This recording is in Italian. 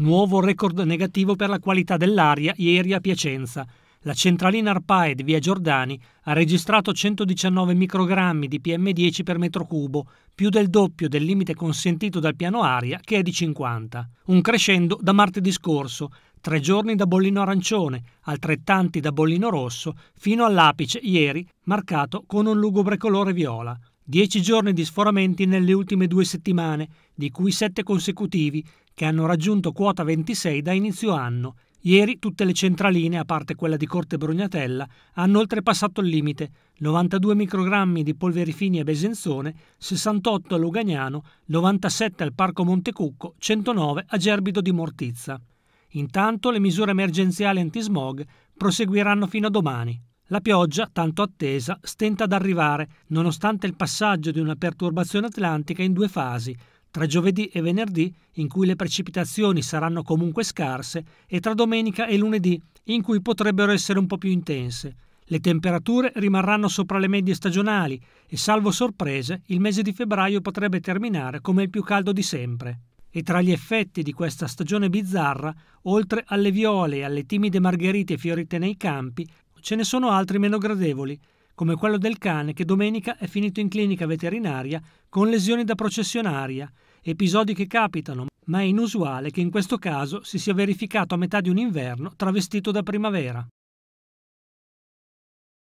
Nuovo record negativo per la qualità dell'aria ieri a Piacenza. La centralina Arpae di Via Giordani ha registrato 119 microgrammi di PM10 per metro cubo, più del doppio del limite consentito dal piano aria che è di 50. Un crescendo da martedì scorso, tre giorni da bollino arancione, altrettanti da bollino rosso, fino all'apice ieri, marcato con un lugubre colore viola. 10 giorni di sforamenti nelle ultime due settimane, di cui 7 consecutivi, che hanno raggiunto quota 26 da inizio anno. Ieri tutte le centraline, a parte quella di Corte Brugnatella, hanno oltrepassato il limite, 92 microgrammi di Polverifini a Besenzone, 68 a Lugagnano, 97 al Parco Montecucco, 109 a Gerbido di Mortizza. Intanto le misure emergenziali antismog proseguiranno fino a domani. La pioggia, tanto attesa, stenta ad arrivare, nonostante il passaggio di una perturbazione atlantica in due fasi, tra giovedì e venerdì, in cui le precipitazioni saranno comunque scarse, e tra domenica e lunedì, in cui potrebbero essere un po' più intense. Le temperature rimarranno sopra le medie stagionali e, salvo sorprese, il mese di febbraio potrebbe terminare come il più caldo di sempre. E tra gli effetti di questa stagione bizzarra, oltre alle viole e alle timide margherite fiorite nei campi, ce ne sono altri meno gradevoli, come quello del cane che domenica è finito in clinica veterinaria con lesioni da processionaria, episodi che capitano, ma è inusuale che in questo caso si sia verificato a metà di un inverno travestito da primavera.